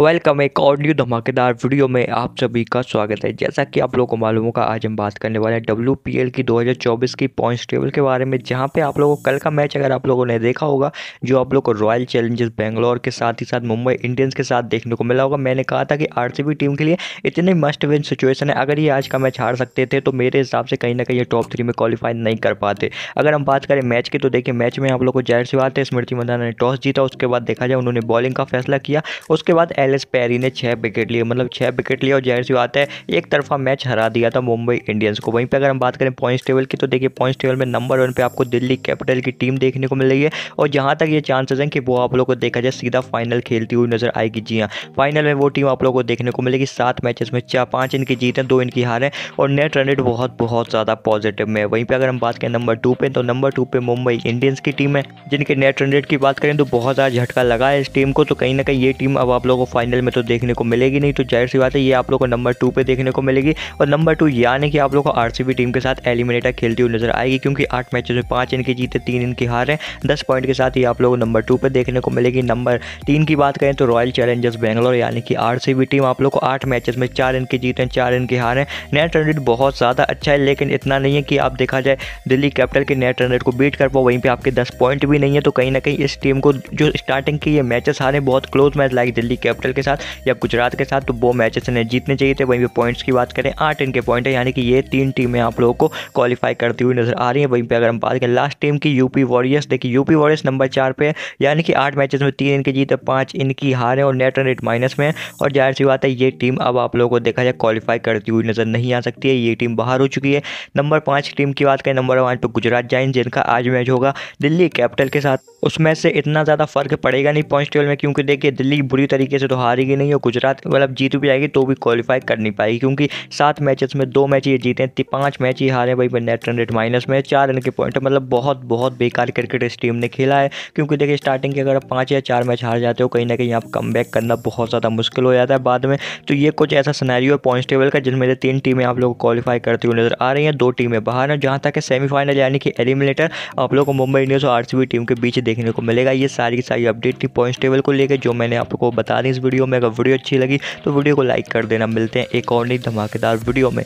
welcome एक और new धमाकेदार वीडियो में आप सभी का स्वागत है जैसा कि आप लोगों को मालूम होगा आज हम बात करने वाले हैं डब्ल्यू की 2024 की पॉइंट्स टेबल के बारे में जहां पे आप लोगों को कल का मैच अगर आप लोगों ने देखा होगा जो आप लोगों को रॉयल चैलेंजर्स बेंगलोर के साथ ही साथ मुंबई इंडियंस के साथ देखने को मिला होगा मैंने कहा था कि आर टीम के लिए इतनी मस्ट विन सिचुएशन है अगर ये आज का मैच हार सकते थे तो मेरे हिसाब से कहीं ना कहीं ये टॉप थ्री में क्वालिफाई नहीं कर पाते अगर हम बात करें मैच की तो देखिए मैच में आप लोग को जाहिर सी बात है स्मृति मंदाना ने टॉस जीता उसके बाद देखा जाए उन्होंने बॉलिंग का फैसला किया उसके बाद एल एस पैरी ने छः विकेट लिए मतलब छः विकेट लिए और जाहिर सी बात है एक तरफा मैच हरा दिया था मुंबई इंडियंस को वहीं पर अगर हम बात करें पॉइंट्स टेबल की तो देखिए पॉइंट्स टेबल में नंबर वन पे आपको दिल्ली कैपिटल की टीम देखने को मिल रही है और जहाँ तक ये चांसेस हैं कि वो आप लोग को देखा जाए सीधा फाइनल खेलती हुई नजर आएगी जी हाँ फाइनल में वो टीम आप लोग को देखने को मिलेगी सात मैचेस में चार पाँच इनकी जीत हैं दो इनकी हार हैं और नेट रन रेट बहुत बहुत ज़्यादा पॉजिटिव में वहीं पर अगर हम बात करें नंबर टू पर तो नंबर टू पे मुंबई इंडियंस की टीम है जिनके नेट रन रेट की बात करें तो बहुत ज़्यादा झटका लगा है इस टीम को तो कहीं ना कहीं ये टीम अब आप लोगों को फाइनल में तो देखने को मिलेगी नहीं तो जाहिर सी बात है ये आप लोग को नंबर टू पे देखने को मिलेगी और नंबर टू यानी कि आप लोग को आरसीबी टीम के साथ एलिमिनेटर खेलती हुई नजर आएगी क्योंकि आठ मैचेस में पाँच इनके जीते तीन इनके हार हैं दस पॉइंट के साथ ही आप लोग नंबर टू पर देखने को मिलेगी नंबर तीन की बात करें तो रॉयल चैलेंजर्स बेंगलोर यानी कि आर टीम आप लोग को आठ मैचेस में चार इनके जीते हैं चार इनके हार हैं नेट रन रेट बहुत ज़्यादा अच्छा है लेकिन इतना नहीं है कि आप देखा जाए दिल्ली कैपिटल के नेट रन रेट को बीट कर पाओ वहीं पर आपके दस पॉइंट भी नहीं है तो कहीं ना कहीं इस टीम को जो स्टार्टिंग के ये मैचेस हारे बहुत close match like Delhi cap capital के साथ या गुजरात के साथ तो वो मैचेस इन्हें जीतने चाहिए थे वहीं पर पॉइंट्स की बात करें आठ इनके पॉइंट है यानी कि ये तीन टीमें आप लोगों को क्वालिफाई करती हुई नजर आ रही है वहीं पर अगर हम बात करें लास्ट टीम की यूपी वॉरियर्स देखिए यूपी वॉरियर्स नंबर चार पे यानी कि आठ मैचेस में तीन इनके जीत है पाँच इनकी हार है और नेट रन रेट माइनस में है और जाहिर सी बात है ये टीम अब आप लोगों को देखा जाए क्वालिफाई करती हुई नजर नहीं आ सकती है ये टीम बाहर हो चुकी है नंबर पाँच टीम की बात करें नंबर वन पर गुजरात जाइन जिनका आज मैच होगा दिल्ली कैपिटल के साथ उसमें से इतना ज़्यादा फर्क पड़ेगा नहीं पॉइंट टेबल में क्योंकि देखिए दिल्ली बुरी तरीके से तो तो हारेगी नहीं और गुजरात मतलब जीत भी जाएगी तो भी क्वालिफाई कर नहीं पाएगी क्योंकि सात मैचेस में दो मैच ये जीते हैं पांच मैच ही हारे भाई नेट रन रेट माइनस में चार रन के पॉइंट मतलब बहुत बहुत बेकार क्रिकेट इस टीम ने खेला है क्योंकि देखिए स्टार्टिंग के अगर आप पाँच या चार मैच हार जाते हो कहीं ना कहीं आप कम करना बहुत ज़्यादा मुश्किल हो जाता है बाद में तो ये कुछ ऐसा सिनेरियो है पॉइंट टेबल का जिसमें से तीन टीमें आप लोग क्वालिफाई करती हुई नज़र आ रही हैं दो टीमें बाहर हैं जहाँ तक सेमीफाइनल यानी कि एलिमिनेटर आप लोग को मुंबई इंडियंस और आरसीबी टीम के बीच देखने को मिलेगा ये सारी सारी अपडेट थी पॉइंट टेबल को लेकर जो मैंने आपको बता दी इस वीडियो में अगर वीडियो अच्छी लगी तो वीडियो को लाइक कर देना मिलते हैं एक और नई धमाकेदार वीडियो में